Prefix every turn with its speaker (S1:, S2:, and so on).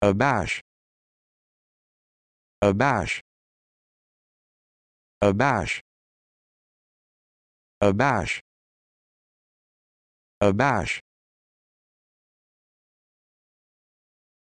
S1: abash abash abash abash abash